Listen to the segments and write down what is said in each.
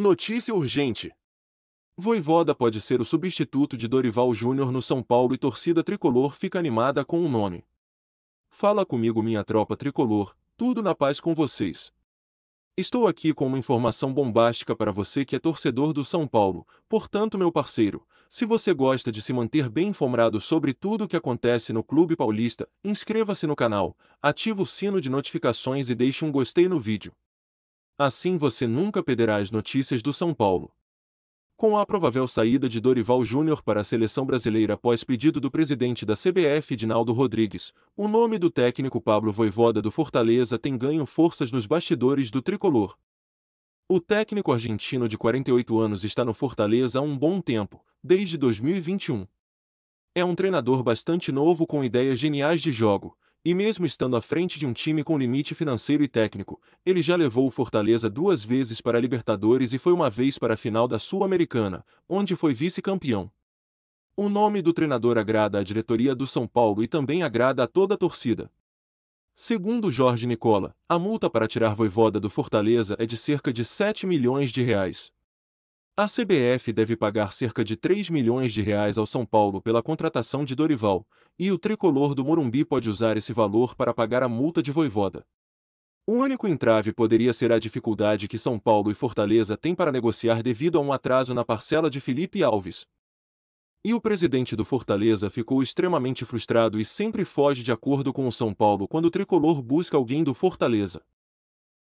Notícia urgente. Voivoda pode ser o substituto de Dorival Júnior no São Paulo e torcida tricolor fica animada com o um nome. Fala comigo, minha tropa tricolor, tudo na paz com vocês. Estou aqui com uma informação bombástica para você que é torcedor do São Paulo, portanto, meu parceiro, se você gosta de se manter bem informado sobre tudo o que acontece no Clube Paulista, inscreva-se no canal, ative o sino de notificações e deixe um gostei no vídeo. Assim você nunca perderá as notícias do São Paulo. Com a provável saída de Dorival Júnior para a seleção brasileira após pedido do presidente da CBF, Dinaldo Rodrigues, o nome do técnico Pablo Voivoda do Fortaleza tem ganho forças nos bastidores do tricolor. O técnico argentino de 48 anos está no Fortaleza há um bom tempo, desde 2021. É um treinador bastante novo com ideias geniais de jogo, e mesmo estando à frente de um time com limite financeiro e técnico, ele já levou o Fortaleza duas vezes para a Libertadores e foi uma vez para a final da Sul-Americana, onde foi vice-campeão. O nome do treinador agrada à diretoria do São Paulo e também agrada a toda a torcida. Segundo Jorge Nicola, a multa para tirar Voivoda do Fortaleza é de cerca de 7 milhões de reais. A CBF deve pagar cerca de 3 milhões de reais ao São Paulo pela contratação de Dorival, e o tricolor do Morumbi pode usar esse valor para pagar a multa de Voivoda. O único entrave poderia ser a dificuldade que São Paulo e Fortaleza têm para negociar devido a um atraso na parcela de Felipe Alves. E o presidente do Fortaleza ficou extremamente frustrado e sempre foge de acordo com o São Paulo quando o tricolor busca alguém do Fortaleza.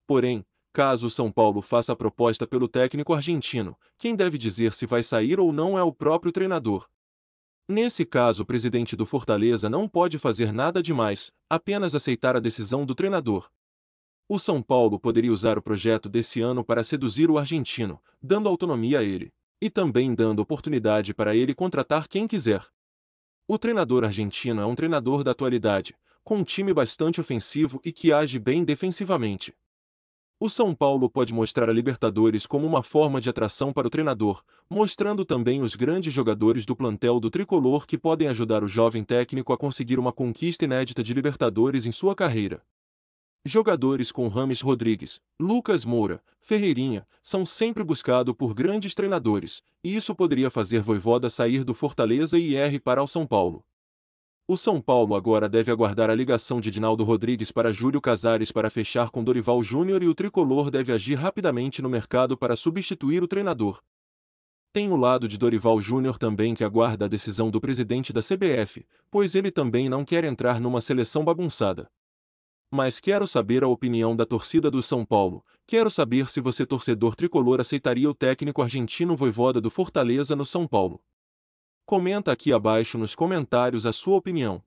Porém, Caso São Paulo faça a proposta pelo técnico argentino, quem deve dizer se vai sair ou não é o próprio treinador. Nesse caso, o presidente do Fortaleza não pode fazer nada demais, apenas aceitar a decisão do treinador. O São Paulo poderia usar o projeto desse ano para seduzir o argentino, dando autonomia a ele, e também dando oportunidade para ele contratar quem quiser. O treinador argentino é um treinador da atualidade, com um time bastante ofensivo e que age bem defensivamente. O São Paulo pode mostrar a Libertadores como uma forma de atração para o treinador, mostrando também os grandes jogadores do plantel do tricolor que podem ajudar o jovem técnico a conseguir uma conquista inédita de Libertadores em sua carreira. Jogadores com Rames Rodrigues, Lucas Moura, Ferreirinha são sempre buscados por grandes treinadores, e isso poderia fazer Voivoda sair do Fortaleza e ir para o São Paulo. O São Paulo agora deve aguardar a ligação de Dinaldo Rodrigues para Júlio Casares para fechar com Dorival Júnior e o tricolor deve agir rapidamente no mercado para substituir o treinador. Tem o lado de Dorival Júnior também que aguarda a decisão do presidente da CBF, pois ele também não quer entrar numa seleção bagunçada. Mas quero saber a opinião da torcida do São Paulo. Quero saber se você torcedor tricolor aceitaria o técnico argentino voivoda do Fortaleza no São Paulo. Comenta aqui abaixo nos comentários a sua opinião.